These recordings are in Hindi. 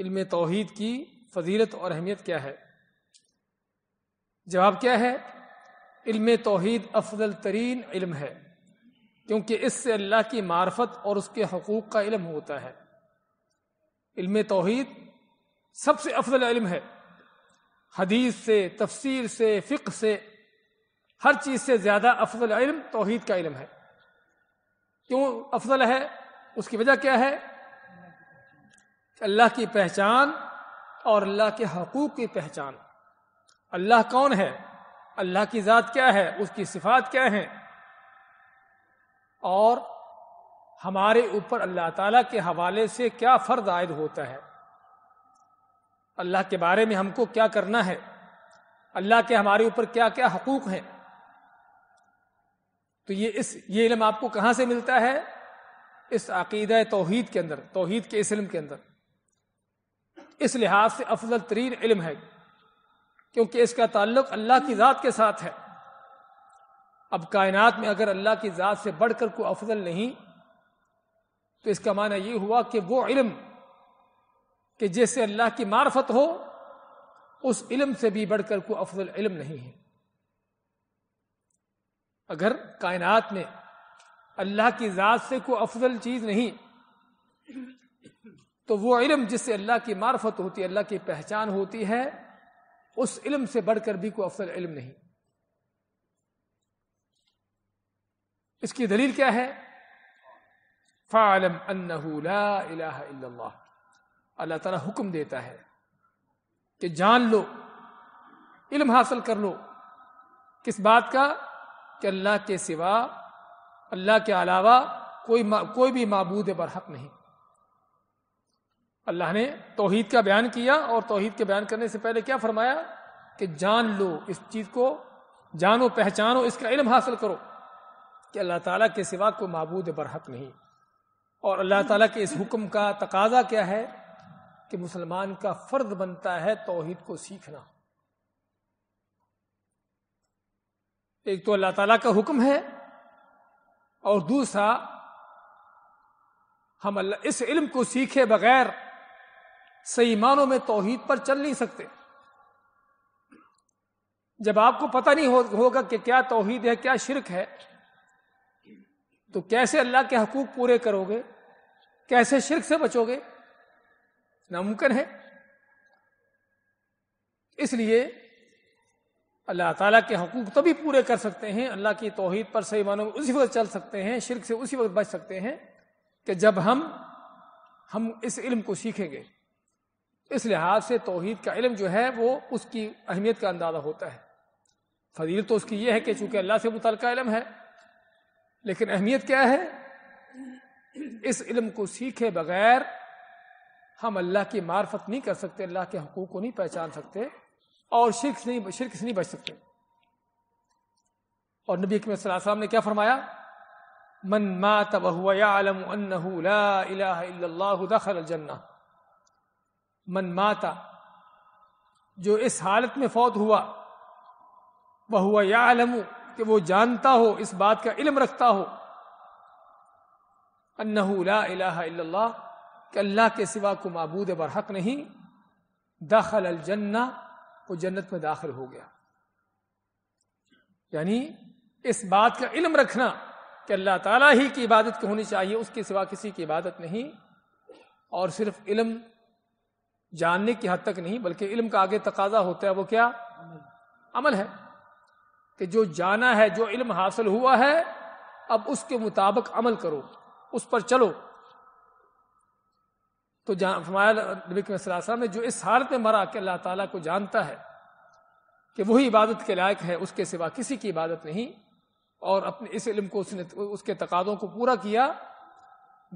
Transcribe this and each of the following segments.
इल्म तोहहीद की फजीलत और अहमियत क्या है जवाब क्या है इल्म तोहहीद अफजल तरीन इल्म है क्योंकि इससे अल्लाह की मार्फत और उसके हकूक़ का इलम होता है इल्म तोहहीद सबसे अफजल इलम है हदीस से तफसीर से फ़िक से हर चीज़ से ज़्यादा अफजल इलम तोहहीद का इलम है क्यों अफजल है उसकी वजह क्या है अल्लाह की पहचान और अल्लाह के हकूक की पहचान अल्लाह कौन है अल्लाह की ज़ात क्या है उसकी सिफात क्या है और हमारे ऊपर अल्लाह ताला के हवाले से क्या फ़र्ज आयद होता है अल्लाह के बारे में हमको क्या करना है अल्लाह के हमारे ऊपर क्या क्या हकूक हैं तो ये इस ये इलम आपको कहाँ से मिलता है इस अकीद तोहीद के अंदर तोहीद के इस इलम के अंदर इस लिहाज से अफजल तरीन इलम है क्योंकि इसका ताल्लुक अल्लाह की ज़ात के साथ है अब कायनात में अगर अल्लाह की ज़ात से बढ़कर कोई अफजल नहीं तो इसका माना यह हुआ कि वो इल्म कि जैसे अल्लाह की मार्फत हो उस इलम से भी बढ़कर कोई अफजल इलम नहीं है अगर कायनात में अल्लाह की ज़ात से कोई अफजल चीज़ नहीं तो वो इलम जिससे अल्लाह की मार्फत होती है अल्लाह की पहचान होती है उस इलम से बढ़कर भी कोई अफसल इलम नहीं इसकी दलील क्या है फ़ालम अल्लाह ताला हुक्म देता है कि जान लो इल्म हासिल कर लो किस बात का कि अल्लाह के सिवा अल्लाह के अलावा कोई कोई भी मबूद बरहक नहीं अल्लाह ने तोहीद का बयान किया और तोहीद के बयान करने से पहले क्या फरमाया कि जान लो इस चीज को जानो पहचानो इसका इलम हासिल करो कि अल्लाह ताला के सिवा कोई मबूद बरहक नहीं और अल्लाह ताला के इस हुक्म का तकाजा क्या है कि मुसलमान का फर्ज बनता है तोहीद को सीखना एक तो अल्लाह ताला का हुक्म है और दूसरा हम इस इल्म को सीखे बगैर सही मानों में तोहहीद पर चल नहीं सकते जब आपको पता नहीं हो, होगा कि क्या तोहहीद है क्या शिरक है तो कैसे अल्लाह के हकूक पूरे करोगे कैसे शिरक से बचोगे नामुमकिन है इसलिए अल्लाह ताला के हकूक तभी पूरे कर सकते हैं अल्लाह की तोहहीद पर सही मानों में उसी वक्त चल सकते हैं शिरक से उसी वक्त बच सकते हैं कि जब हम हम इस इल्म को सीखेंगे इस लिहाज से तोहहीद का इलम जो है वो उसकी अहमियत का अंदाजा होता है फजील तो उसकी यह है कि चूंकि अल्लाह से मुतल इलम है लेकिन अहमियत क्या है इस इलम को सीखे बगैर हम अल्लाह की मार्फत नहीं कर सकते अल्लाह के हकूक को नहीं पहचान सकते और शिरक से नहीं शिरक से नहीं बच सकते और नबी अकम सलाम ने क्या फरमाया मन मात वहुआ आलम अन्नहू मन माता जो इस हालत में फौत हुआ वह हुआ या आलमू कि वो जानता हो इस बात का इल्म रखता हो अल्लाह के सिवा को मबूद बरहक नहीं दाखल जन्ना वो जन्नत में दाखिल हो गया यानी इस बात का इल्म रखना कि अल्लाह ताला ही की इबादत होनी चाहिए उसके सिवा किसी की इबादत नहीं और सिर्फ इल्म जानने की हद तक नहीं बल्कि इल्म का आगे तकाजा होता है वो क्या अमल है कि जो जाना है जो इल्म हासिल हुआ है अब उसके मुताबिक अमल करो उस पर चलो तो फरमाया में जो इस हालत में मरा कि अल्लाह ताला को जानता है कि वही इबादत के लायक है उसके सिवा किसी की इबादत नहीं और अपने इस इल्म को उसने उसके तकादों को पूरा किया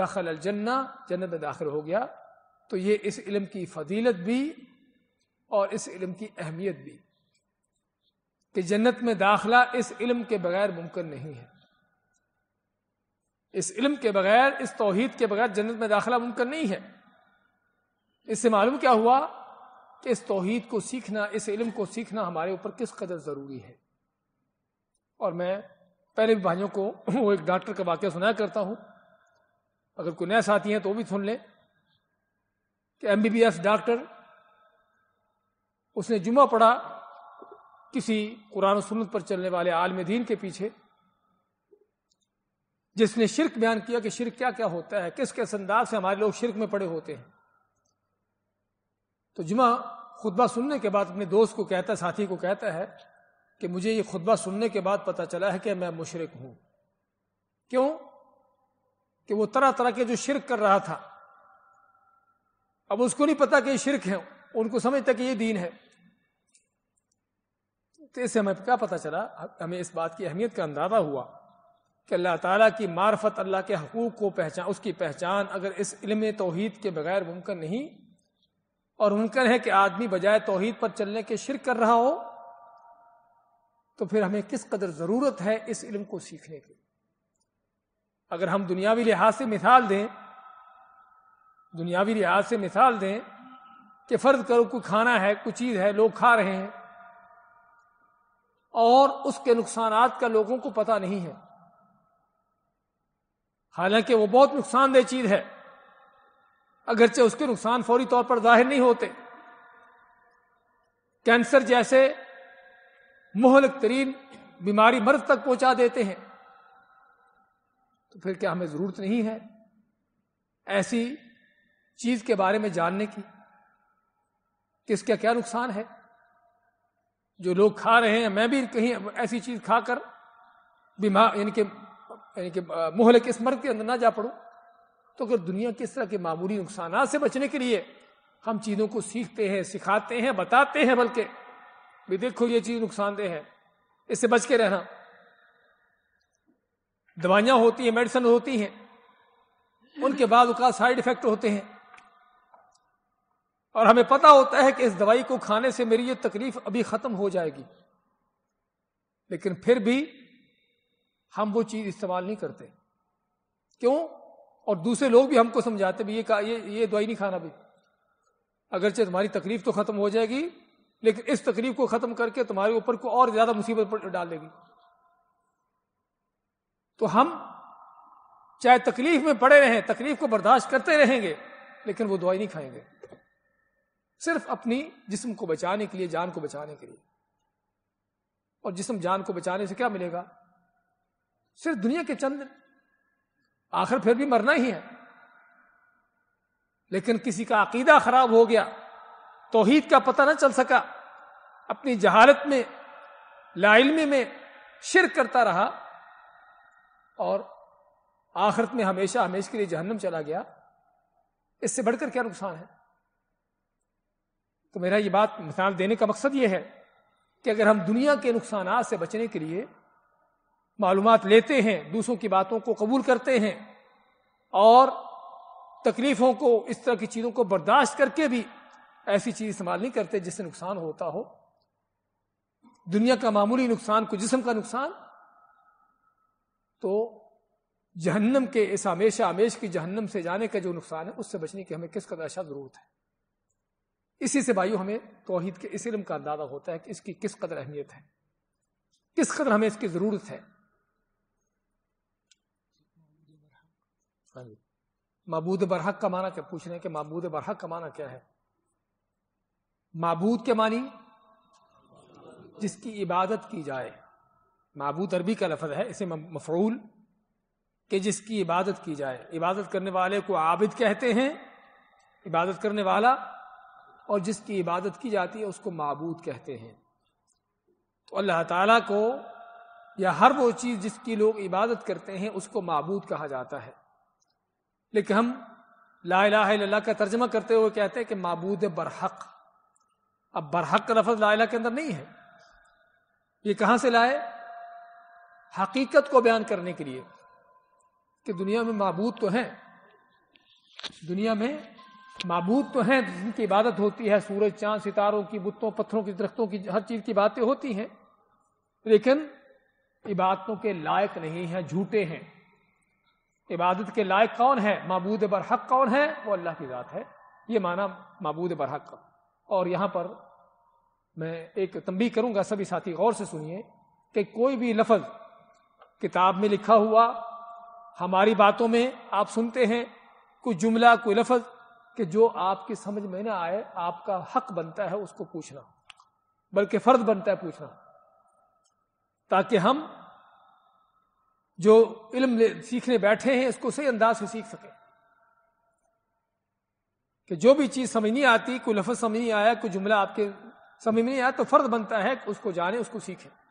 दाखिल जन्ना जन्नत में दाखिल हो गया तो ये इस इलम की फजीलत भी और इस इलम की अहमियत भी कि जन्नत में दाखला इस इलम के बगैर मुमकिन नहीं है इस इलम के बगैर इस तोहहीद के बगैर जन्नत में दाखला मुमकिन नहीं है इससे मालूम क्या हुआ कि इस तोहहीद को सीखना इस इलम को सीखना हमारे ऊपर किस कदर जरूरी है और मैं पहले भी भाइयों को वो एक डॉक्टर का वाक्य सुनाया करता हूं अगर कोई नया साथी है तो भी सुन लें तो एमबीबीएस डॉक्टर उसने जुमा पढ़ा किसी कुरान सुनत पर चलने वाले आलम दीन के पीछे जिसने शिरक बयान किया कि शिरक क्या क्या होता है किस किस अंदाज से हमारे लोग शिरक में पड़े होते हैं तो जुमा खुतबा सुनने के बाद अपने दोस्त को कहता है साथी को कहता है कि मुझे ये खुतबा सुनने के बाद पता चला है कि मैं मुशरक हूं क्यों कि वो तरह तरह के जो शिरक कर रहा था अब उसको नहीं पता कि ये शिरक है उनको समझता कि ये दीन है तो इससे हमें क्या पता चला हमें इस बात की अहमियत का अंदाजा हुआ कि अल्लाह ताला की मार्फत अल्लाह के हकूक को पहचान उसकी पहचान अगर इस इल्म तोहहीद के बगैर मुमकिन नहीं और मुमकिन है कि आदमी बजाय तोहहीद पर चलने के शिरक कर रहा हो तो फिर हमें किस कदर जरूरत है इस इल्म को सीखने की अगर हम दुनियावी लिहाज से मिसाल दें दुनियावी लिहाज से मिसाल दें कि फर्ज करो कोई खाना है कोई चीज है लोग खा रहे हैं और उसके नुकसान का लोगों को पता नहीं है हालांकि वो बहुत नुकसानदेह चीज है अगरचे उसके नुकसान फौरी तौर पर जाहिर नहीं होते कैंसर जैसे मोहलक तरीन बीमारी मर्द तक पहुंचा देते हैं तो फिर क्या हमें जरूरत नहीं है ऐसी चीज के बारे में जानने की कि इसका क्या नुकसान है जो लोग खा रहे हैं मैं भी कहीं ऐसी चीज खाकर बीमार यानी कि यानी कि मोहल्ले के स्मर्ग के अंदर ना जा पड़ो तो अगर दुनिया के इस तरह के मामूली नुकसान से बचने के लिए हम चीजों को सीखते हैं सिखाते हैं बताते हैं बल्कि भी देखो ये चीज नुकसानदेह है इससे बच के रहना दवाइयां होती हैं मेडिसिन होती हैं उनके बाद उसका साइड इफेक्ट होते हैं और हमें पता होता है कि इस दवाई को खाने से मेरी ये तकलीफ अभी खत्म हो जाएगी लेकिन फिर भी हम वो चीज इस्तेमाल नहीं करते क्यों और दूसरे लोग भी हमको समझाते भी ये ये ये दवाई नहीं खाना भी अगरचे तुम्हारी तकलीफ तो खत्म हो जाएगी लेकिन इस तकलीफ को खत्म करके तुम्हारे ऊपर को और ज्यादा मुसीबत डाल देगी तो हम चाहे तकलीफ में पड़े रहें तकलीफ को बर्दाश्त करते रहेंगे लेकिन वो दवाई नहीं खाएंगे सिर्फ अपनी जिस्म को बचाने के लिए जान को बचाने के लिए और जिस्म जान को बचाने से क्या मिलेगा सिर्फ दुनिया के चंद आखिर फिर भी मरना ही है लेकिन किसी का अकीदा खराब हो गया तोहीद का पता ना चल सका अपनी जहालत में लाइलमी में शिर करता रहा और आखिरत में हमेशा हमेशा के लिए जहन्नम चला गया इससे बढ़कर क्या नुकसान है तो मेरा ये बात मिसाल देने का मकसद ये है कि अगर हम दुनिया के नुकसान से बचने के लिए मालूम लेते हैं दूसरों की बातों को कबूल करते हैं और तकलीफों को इस तरह की चीज़ों को बर्दाश्त करके भी ऐसी चीज़ इस्तेमाल नहीं करते जिससे नुकसान होता हो दुनिया का मामूली नुकसान को जिसम का नुकसान तो जहन्नम के इस हमेशा आमेश की जहन्नम से जाने का जो नुकसान है उससे बचने की हमें किस कदर जरूरत है इसी से भाइयों हमें तोहहीद के इस इलम का अंदाजा होता है कि इसकी किस कदर अहमियत है किस कदर हमें इसकी जरूरत है हाँ मबूद बरहक का माना क्या पूछ रहे हैं कि मबूद बरहक का माना क्या है मबूद के मानी जिसकी इबादत की जाए मबूद अरबी का लफज है इसे मफरूल कि जिसकी इबादत की जाए इबादत करने वाले को आबिद कहते हैं इबादत करने वाला और जिसकी इबादत की जाती है उसको मबूद कहते हैं तो अल्लाह ताला को या हर वो चीज़ जिसकी लोग इबादत करते हैं उसको मबूद कहा जाता है लेकिन हम ला लाला का तर्जमा करते हुए कहते हैं कि मबूद बरहक अब बरहक का लफज लाला के अंदर नहीं है ये कहां से लाए हकीकत को बयान करने के लिए कि दुनिया में मबूद तो है दुनिया में मबूद तो हैं जिनकी इबादत होती है सूरज चांद सितारों की बुतों पत्थरों की दरख्तों की हर चीज की बातें होती हैं लेकिन इबादतों के लायक नहीं है झूठे हैं इबादत के लायक कौन है मबूद बरहक कौन है वो अल्लाह की ज़ात है ये माना मबूद बरहक का और यहाँ पर मैं एक तंबी करूँगा सभी साथी गौर से सुनिए कि कोई भी लफज किताब में लिखा हुआ हमारी बातों में आप सुनते हैं कोई जुमला कोई लफज कि जो आपकी समझ में ना आए आपका हक बनता है उसको पूछना बल्कि फर्ज बनता है पूछना ताकि हम जो इल्म सीखने बैठे हैं इसको सही अंदाज से सीख सके कि जो भी चीज समझ नहीं आती कोई लफ्ज समझ नहीं आया कोई जुमला आपके समझ में नहीं आया तो फर्ज बनता है उसको जाने उसको सीखें